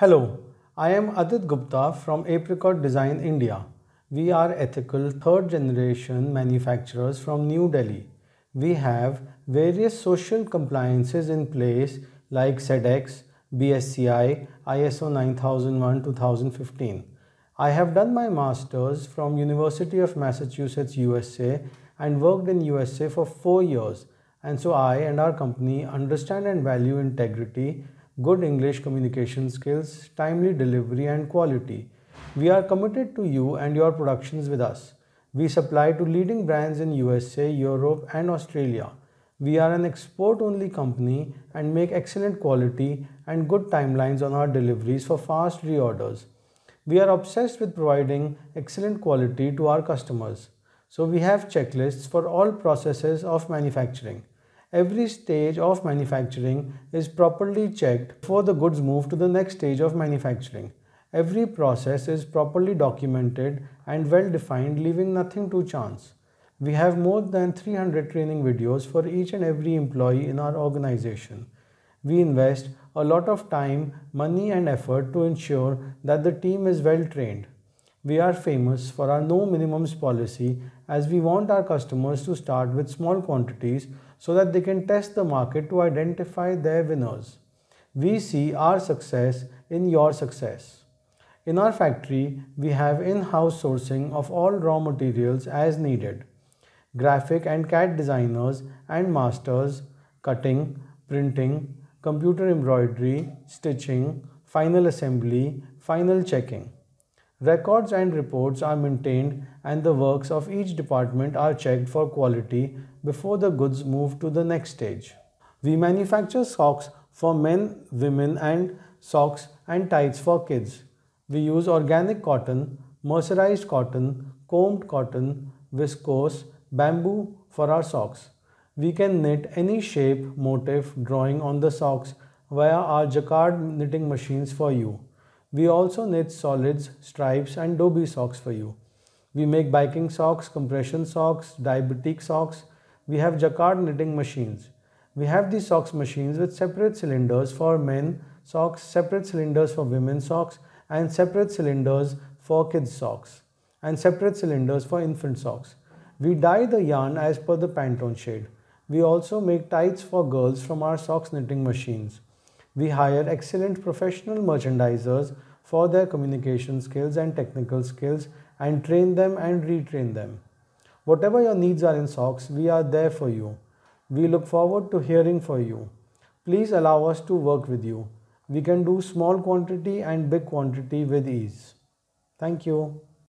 Hello, I am Adit Gupta from Apricot Design India. We are ethical third generation manufacturers from New Delhi. We have various social compliances in place like SEDEX, BSCI, ISO 9001-2015. I have done my masters from University of Massachusetts USA and worked in USA for 4 years and so I and our company understand and value integrity good English communication skills, timely delivery and quality. We are committed to you and your productions with us. We supply to leading brands in USA, Europe and Australia. We are an export-only company and make excellent quality and good timelines on our deliveries for fast reorders. We are obsessed with providing excellent quality to our customers. So we have checklists for all processes of manufacturing. Every stage of manufacturing is properly checked before the goods move to the next stage of manufacturing. Every process is properly documented and well defined, leaving nothing to chance. We have more than 300 training videos for each and every employee in our organization. We invest a lot of time, money, and effort to ensure that the team is well trained. We are famous for our no minimums policy as we want our customers to start with small quantities so that they can test the market to identify their winners. We see our success in your success. In our factory, we have in-house sourcing of all raw materials as needed. Graphic and CAD designers and masters, cutting, printing, computer embroidery, stitching, final assembly, final checking. Records and reports are maintained and the works of each department are checked for quality before the goods move to the next stage. We manufacture socks for men, women and socks and tights for kids. We use organic cotton, mercerized cotton, combed cotton, viscose, bamboo for our socks. We can knit any shape, motif, drawing on the socks via our jacquard knitting machines for you. We also knit solids, stripes and dobi socks for you. We make biking socks, compression socks, diabetic socks. We have jacquard knitting machines. We have these socks machines with separate cylinders for men socks, separate cylinders for women socks and separate cylinders for kids socks and separate cylinders for infant socks. We dye the yarn as per the Pantone shade. We also make tights for girls from our socks knitting machines. We hire excellent professional merchandisers for their communication skills and technical skills and train them and retrain them. Whatever your needs are in socks, we are there for you. We look forward to hearing from you. Please allow us to work with you. We can do small quantity and big quantity with ease. Thank you.